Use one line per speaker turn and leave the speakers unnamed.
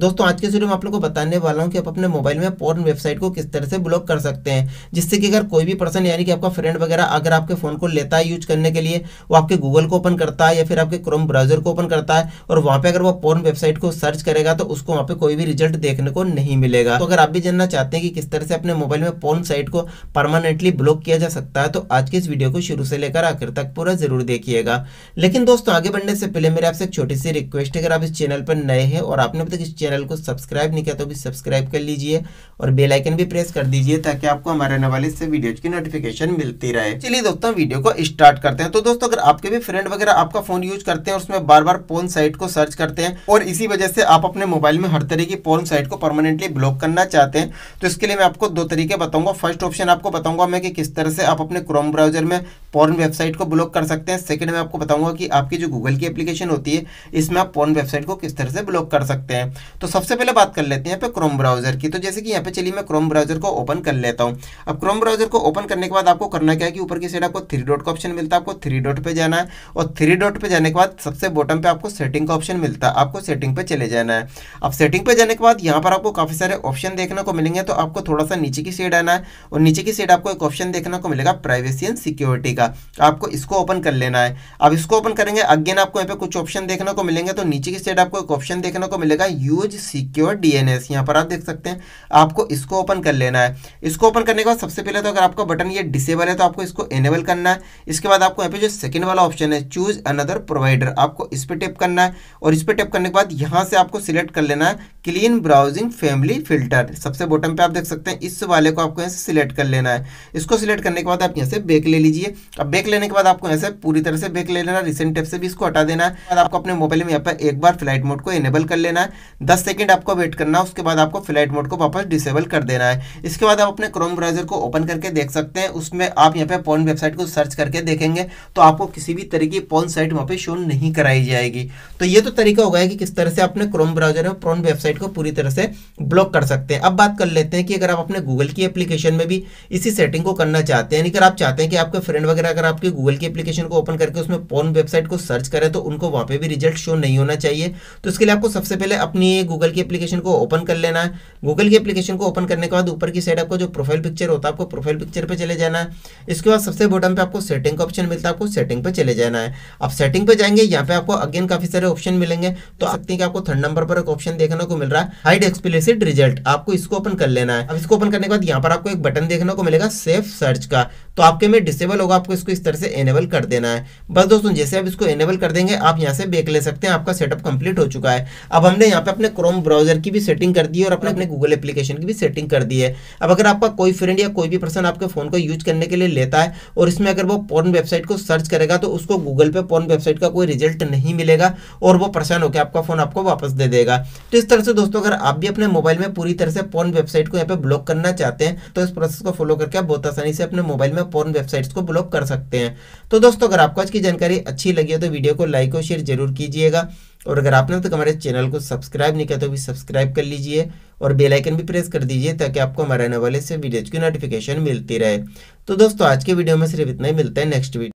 दोस्तों आज के वीडियो में आप लोग को बताने वाला हूँ कि आप अपने मोबाइल में पोर्न वेबसाइट को किस तरह से ब्लॉक कर सकते हैं जिससे कि अगर कोई भी पर्सन यानी कि आपका फ्रेंड वगैरह अगर आपके फ़ोन को लेता है यूज करने के लिए वो आपके गूगल को ओपन करता है या फिर आपके क्रोम ब्राउजर को ओपन करता है और वहाँ पर अगर वो पोर्न वेबसाइट को सर्च करेगा तो उसको वहाँ पर कोई भी रिजल्ट देखने को नहीं मिलेगा तो अगर आप भी जानना चाहते हैं कि किस तरह से अपने मोबाइल में पोर्न साइट को परमानेंटली ब्लॉक किया जा सकता है तो आज के इस वीडियो को शुरू से लेकर आखिर तक पूरा जरूर देखिएगा लेकिन दोस्तों आगे बढ़ने से पहले मेरे आपसे एक छोटी सी रिक्वेस्ट है अगर आप इस चैनल पर नए हैं और आपने अब तक चैनल को सब्सक्राइब नहीं किया तो भी सब्सक्राइब कर लीजिए और बेलाइकन भी प्रेस कर दीजिए ताकि आपको हमारे आने वाले से वीडियोज की नोटिफिकेशन मिलती रहे चलिए दोस्तों वीडियो को स्टार्ट करते हैं तो दोस्तों अगर आपके भी फ्रेंड वगैरह आपका फोन यूज करते हैं और उसमें बार बार पोर्न साइट को सर्च करते हैं और इसी वजह से आप अपने मोबाइल में हर तरह की पोर्न साइट को परमानेंटली ब्लॉक करना चाहते हैं तो इसके लिए मैं आपको दो तरीके बताऊंगा फर्स्ट ऑप्शन आपको बताऊंगा मैं कि किस तरह से आप अपने क्रोम ब्राउजर में पोर्न वेबसाइट को ब्लॉक कर सकते हैं सेकंड में आपको बताऊंगा कि आपकी जो गूगल की एप्लीकेशन होती है इसमें आप पोर्न वेबसाइट को किस तरह से ब्लॉक कर सकते हैं तो सबसे पहले बात कर लेते हैं यहाँ पे क्रोम ब्राउजर की तो जैसे कि यहाँ पे चलिए मैं क्रोम ब्राउजर को ओपन कर लेता हूँ अब क्रोम ब्राउजर को ओपन करने के बाद आपको करना क्या है कि ऊपर की साइड आपको थ्री डॉट का ऑप्शन मिलता है आपको थ्री डॉट पर जाना है और थ्री डॉट पर जाने के बाद सबसे बॉटम पर आपको सेटिंग का ऑप्शन मिलता है आपको सेटिंग पर चले जाना है अब सेटिंग पर जाने के बाद यहाँ पर आपको काफ़ी सारे ऑप्शन देखने को मिलेंगे तो आपको थोड़ा सा नीचे की साइड आना है और नीचे की साइड आपको एक ऑप्शन देखने को मिलेगा प्राइवेसी एंड सिक्योरिटी का आपको इसको ओपन कर लेना है अब इसको ओपन करेंगे अगेन आपको यहाँ पे कुछ ऑप्शन देखने को मिलेंगे तो नीचे की साइड आपको एक ऑप्शन देखने को मिलेगा यू यूज सिक्योर डीएनएस यहाँ पर आप देख सकते हैं आपको इसको ओपन कर लेना है इसको ओपन करने के बाद सबसे पहले तो अगर आपका बटन ये डिसेबल है तो आपको इसको एनेबल करना है इसके बाद आपको यहाँ पे जो सेकंड वाला ऑप्शन है चूज अनदर प्रोवाइडर आपको इस पर टेप करना है और इस पर टेप करने के बाद यहाँ से आपको सिलेक्ट कर लेना है क्लीन ब्राउजिंग फैमिली फिल्टर सबसे बॉटम पर आप देख सकते हैं इस वाले को आपको यहाँ सिलेक्ट कर लेना है इसको सिलेक्ट करने के बाद आप यहाँ से बेक ले लीजिए अब बेक लेने के बाद आपको यहाँ से पूरी तरह से बेक ले लेना रिसेंट टेप से भी इसको हटा देना है आपको अपने मोबाइल में यहाँ पर एक बार फ्लाइट मोड को एनेबल कर लेना है द दस सेकेंड आपको वेट करना है उसके बाद आपको फ्लाइट मोड को वापस डिसेबल कर देना है इसके बाद आप अपने क्रोम ब्राउजर को ओपन करके देख सकते हैं उसमें आप यहाँ पे पॉन वेबसाइट को सर्च करके देखेंगे तो आपको किसी भी तरीके की पॉन साइट वहाँ पे शो नहीं कराई जाएगी तो ये तो तरीका होगा कि किस तरह से अपने क्रोम ब्राउजर में पॉन वेबसाइट को पूरी तरह से ब्लॉक कर सकते हैं अब बात कर लेते हैं कि अगर आप अपने गूगल की एप्लीकेशन में भी इसी सेटिंग को करना चाहते हैं यानी अगर आप चाहते हैं कि आपके फ्रेंड वगैरह अगर आपके गूगल की एप्लीकेशन को ओपन करके उसमें पॉन वेबसाइट को सर्च करें तो उनको वहाँ पर भी रिजल्ट शो नहीं होना चाहिए तो इसके लिए आपको सबसे पहले अपनी लिए गूगल की एप्लीकेशन को ओपन कर लेना है गूगल की एप्लीकेशन को ओपन करने के बाद ऊपर की साइड आपको जो प्रोफाइल पिक्चर होता है आपको प्रोफाइल पिक्चर पर चले जाना है इसके बाद सबसे बॉटम पर आपको सेटिंग का ऑप्शन मिलता है आपको सेटिंग पर चले जाना है आप सेटिंग पर जाएंगे यहाँ पे आपको अगेन काफी सारे ऑप्शन मिलेंगे तो आप सकते हैं कि आपको थर्ड नंबर पर एक ऑप्शन देखने को मिल रहा है हाइड एक्सप्लेसिड रिजल्ट आपको इसको ओपन कर लेना है अब इसको ओपन करने के बाद यहाँ पर आपको एक बटन देखने को मिलेगा सेफ सर्च का तो आपके में डिसेबल होगा आपको इसको इस तरह से एनेबल कर देना है बस दोस्तों जैसे आप इसको एनेबल कर देंगे आप यहाँ से बेक ले सकते हैं आपका सेटअप कंप्लीट हो चुका है अब हमने यहाँ पे अपने क्रोम ब्राउजर की भी सेटिंग कर दी है और अपने अपने गूगल एप्लीकेशन की भी सेटिंग कर दी है अब अगर आपका कोई फ्रेंड या कोई भी पर्सन आपके फोन को यूज करने के लिए लेता है और इसमें अगर वो पोर्न वेबसाइट को सर्च करेगा तो उसको गूगल पे पोर्न वेबसाइट का कोई रिजल्ट नहीं मिलेगा और वो परेशान होकर आपका फोन आपको वापस दे देगा तो इस तरह से दोस्तों अगर आप भी अपने मोबाइल में पूरी तरह से पोर्न वेबसाइट को यहाँ पे ब्लॉक करना चाहते हैं तो इस प्रोसेस को फॉलो करके आप बहुत आसानी से अपने मोबाइल में में पोर्न वेबसाइट्स को ब्लॉक कर सकते हैं तो दोस्तों अगर आपको आज की जानकारी अच्छी लगी हो तो वीडियो को लाइक और शेयर जरूर कीजिएगा और अगर आपने तो हमारे चैनल को सब्सक्राइब नहीं किया तो भी सब्सक्राइब कर लीजिए और बेल आइकन भी प्रेस कर दीजिए ताकि आपको हमारे आने वाले से वीडियोज की नोटिफिकेशन मिलती रहे तो दोस्तों आज के वीडियो में सिर्फ इतना ही मिलता है नेक्स्ट वीडियो